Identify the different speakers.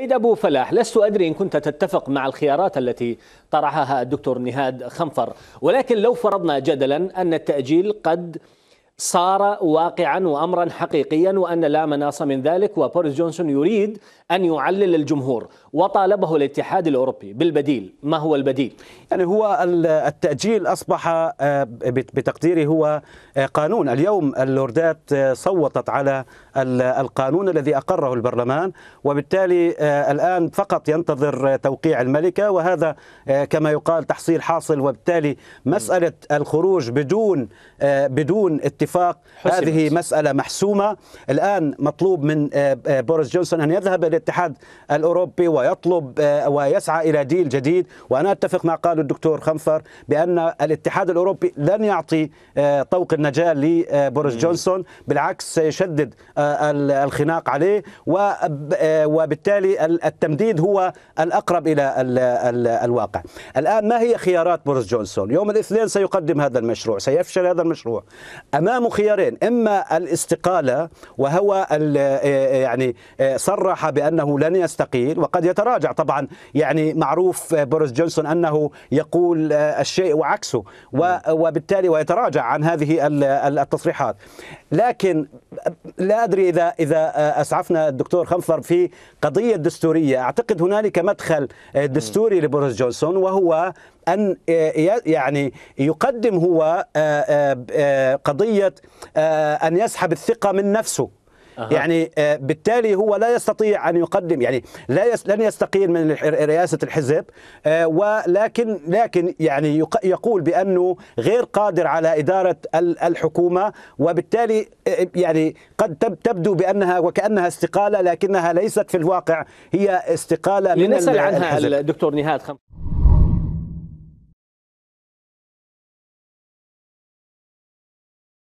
Speaker 1: سيد أبو فلاح لست أدري إن كنت تتفق مع الخيارات التي طرحها الدكتور نهاد خنفر ولكن لو فرضنا جدلا أن التأجيل قد صار واقعا وامرا حقيقيا وان لا مناص من ذلك وبوريس جونسون يريد ان يعلل الجمهور وطالبه الاتحاد الاوروبي بالبديل، ما هو البديل؟ يعني هو
Speaker 2: التاجيل اصبح آه، بتقديري هو آه، قانون، اليوم اللوردات آه، صوتت على القانون الذي اقره البرلمان وبالتالي الان فقط ينتظر توقيع الملكه وهذا كما يقال تحصيل حاصل وبالتالي مساله الخروج بدون بدون اتفاق الاتفاق حسمت. هذه مسألة محسومة الآن مطلوب من آه، آه، بوريس جونسون أن يذهب إلى الاتحاد الأوروبي ويطلب آه، ويسعى إلى ديل جديد وأنا أتفق مع قال الدكتور خنفر بأن الاتحاد الأوروبي لن يعطي طوق النجاة لبوريس جونسون بالعكس سيشدد الخناق عليه وبالتالي التمديد هو الأقرب إلى الواقع الآن ما هي خيارات بوريس جونسون يوم الاثنين سيقدم هذا المشروع سيفشل هذا المشروع أمام امامه خيارين اما الاستقاله وهو آه، آه، يعني آه، صرح بانه لن يستقيل وقد يتراجع طبعا يعني معروف بوريس جونسون انه يقول الشيء وعكسه نعم. وبالتالي ويتراجع عن هذه التصريحات لكن لا ادري اذا اذا اسعفنا الدكتور خنفر في قضيه دستوريه اعتقد هنالك مدخل دستوري لبوريس جونسون وهو أن آه، يعني يقدم هو آه، آه، قضية أن يسحب الثقة من نفسه يعني، أه. يعني بالتالي هو لا يستطيع ان يقدم يعني لا يس لن يستقيل من رئاسه الحزب ولكن لكن يعني يقول بانه غير قادر على اداره الحكومه وبالتالي يعني قد تبدو بانها وكانها استقاله لكنها ليست في الواقع هي
Speaker 1: استقاله من لنسال عنها الدكتور نهاد